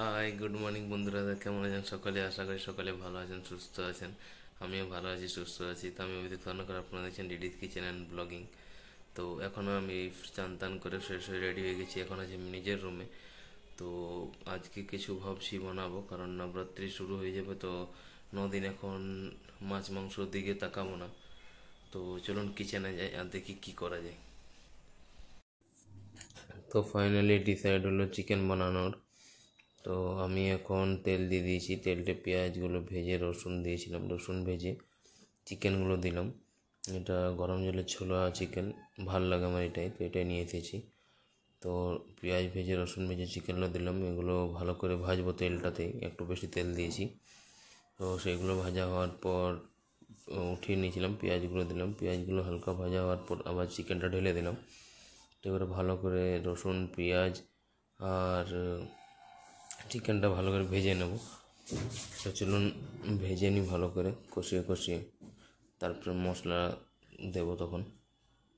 hi good morning বন্ধুরা কেমন আছেন সকালে আশা করি সকালে ভালো আছেন সুস্থ আছেন আমিও ভালো আছি সুস্থ আছি তো আমি অভিজিৎ করে আপনারা দেখছেন ডিডিস কিচেন অ্যান্ড ব্লগিং তো এখনও আমি চান টান করে ফ্রেশ হয়ে রেডি হয়ে গেছি এখন আছি নিজের রুমে তো আজকে কিছু ভাবছি বানাবো কারণ নবরাত্রি শুরু হয়ে যাবে তো নদিন এখন মাছ মাংসর দিকে তাকাবো না তো চলুন কিচেনে যাই আর দেখি কী করা যায় তো ফাইনালি ডিসাইড হলো চিকেন বানানোর তো আমি এখন তেল দিয়ে দিয়েছি তেলটা পেঁয়াজগুলো ভেজে রসুন দিয়েছিলাম রসুন ভেজে চিকেনগুলো দিলাম এটা গরম জলে ছোলা চিকেন ভাল লাগে আমার এটাই তো এটাই নিয়ে এসেছি তো পেঁয়াজ ভেজে রসুন ভেজে চিকেনগুলো দিলাম এগুলো ভালো করে ভাজবো তেলটাতে একটু বেশি তেল দিয়েছি তো সেগুলো ভাজা হওয়ার পর উঠিয়ে নিয়েছিলাম পেঁয়াজগুলো দিলাম পেঁয়াজগুলো হালকা ভাজা হওয়ার পর আবার চিকেনটা ঢেলে দিলাম তো ভালো করে রসুন পেঁয়াজ আর চিকেনটা ভালো করে ভেজে নেব তো চলুন ভেজে নিই ভালো করে কষিয়ে কষিয়ে তারপরে মশলা দেব তখন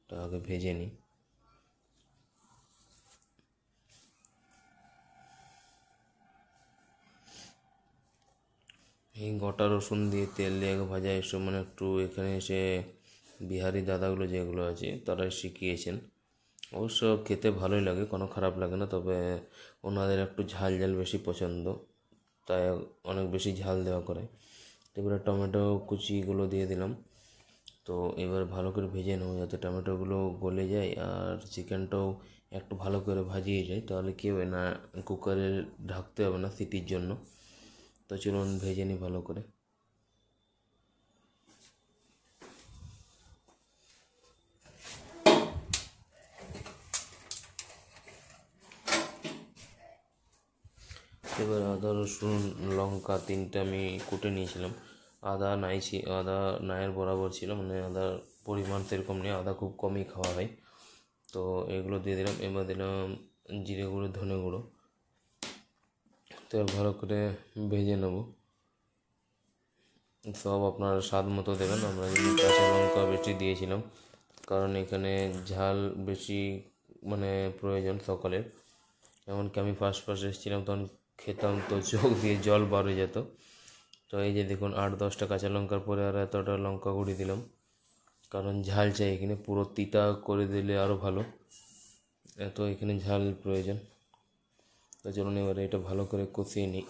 তা আগে ভেজে নিই এই গোটা রসুন দিয়ে তেল দিয়ে ভাজা এসব মানে একটু এখানে এসে বিহারি দাদাগুলো যেগুলো আছে তারা শিখিয়েছেন অবশ্য খেতে ভালোই লাগে কোনো খারাপ লাগে না তবে ওনাদের একটু ঝাল ঝাল বেশি পছন্দ তাই অনেক বেশি ঝাল দেওয়া করে এবারে টমেটো কুচিগুলো দিয়ে দিলাম তো এবার ভালো করে ভেজে নেবো যাতে টমেটোগুলো গলে যায় আর চিকেনটাও একটু ভালো করে ভাজিয়ে যায় তাহলে কী হবে না কুকারে ঢাকতে হবে না সিটির জন্য তো চলুন ভেজে নিই ভালো করে এবার আদা রসুন লঙ্কা তিনটা আমি কুটে নিয়েছিলাম আদা নাই আদা নায়ের বরাবর ছিল মানে আদার পরিমাণ সেরকম নেই আদা খুব কমই খাওয়া হয় তো এগুলো দিয়ে দিলাম এবার দিলাম জিরে গুঁড়ো ধনে গুঁড়ো তো ভালো করে ভেজে নেব সব আপনার স্বাদ মতো দেবেন আমরা যদি কাঁচা লঙ্কা বেশি দিয়েছিলাম কারণ এখানে ঝাল বেশি মানে প্রয়োজন সকালের এমনকি আমি ফার্স্ট ফার্স্ট এসেছিলাম তখন খেতাম তো চোখ দিয়ে জল বারো যেত তো এই যে দেখুন আট দশটা কাঁচা লঙ্কার পরে আর এতটা লঙ্কা গুঁড়ি দিলাম কারণ ঝাল চাই এখানে পুরো তিতা করে দিলে আরও ভালো এত এখানে ঝাল প্রয়োজন তো চলুন এবার এটা ভালো করে কষিয়ে নিই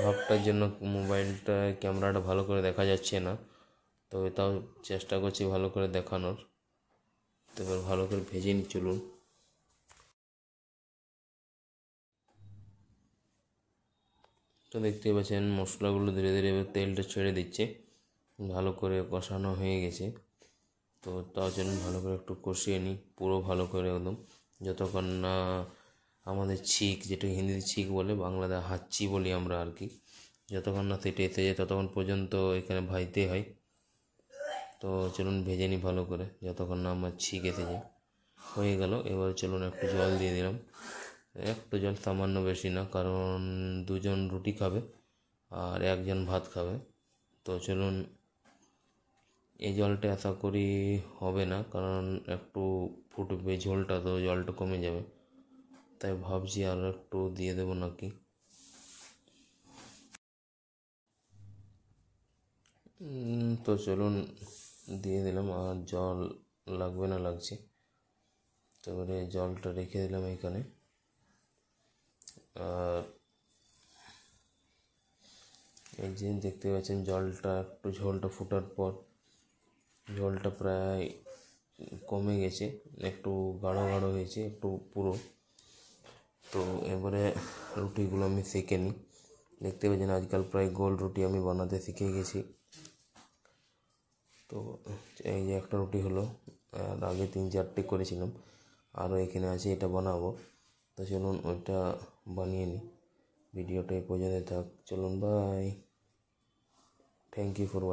ভাবটার জন্য মোবাইলটা ক্যামেরাটা ভালো করে দেখা যাচ্ছে না তো তাও চেষ্টা করছি ভালো করে দেখানোর তো এবার ভালো করে ভেজে নি চলুন তো দেখতে পাচ্ছেন মশলাগুলো ধীরে ধীরে এবার তেলটা ছেড়ে দিচ্ছে ভালো করে কষানো হয়ে গেছে তো তার জন্য ভালো করে একটু কষিয়ে নিই পুরো ভালো করে একদম যতক্ষণ না আমাদের ছিক যেটা হিন্দিতে ছিক বলে বাংলাতে হাঁচি বলি আমরা আর কি যতক্ষণ না সেটা এসে যায় ততক্ষণ পর্যন্ত এখানে ভাজতে হয় তো চলুন ভেজে নিই ভালো করে যতক্ষণ না আমার ছিক এসে যায় হয়ে গেল এবার চলুন একটু জল দিয়ে দিলাম একটু জল সামান্য বেশি না কারণ দুজন রুটি খাবে আর একজন ভাত খাবে তো চলুন এই জলটা আশা করি হবে না কারণ একটু ফুটবে ঝোলটা তো জলটা কমে যাবে তাই ভাবছি আর একটু দিয়ে দেবো নাকি তো চলুন দিয়ে দিলাম আর জল লাগবে না লাগছে তারপরে জলটা রেখে দিলাম এখানে আর এই যে দেখতে পাচ্ছেন জলটা একটু ঝোলটা ফোটার পর ঝোলটা প্রায় কমে গেছে একটু গাঢ় গাঢ় হয়েছে একটু পুরো তো এবারে রুটিগুলো আমি শিখে নিই দেখতে পাচ্ছেন আজকাল প্রায় গোল রুটি আমি বানাতে শিখে গেছি তো এই যে একটা রুটি হলো আর আগে তিন চারটে করেছিলাম আরও এখানে আছে এটা বানাবো তো চলুন ওইটা বানিয়ে নিই ভিডিওটা এই পর্যন্ত থাক চলুন bye thank you for watching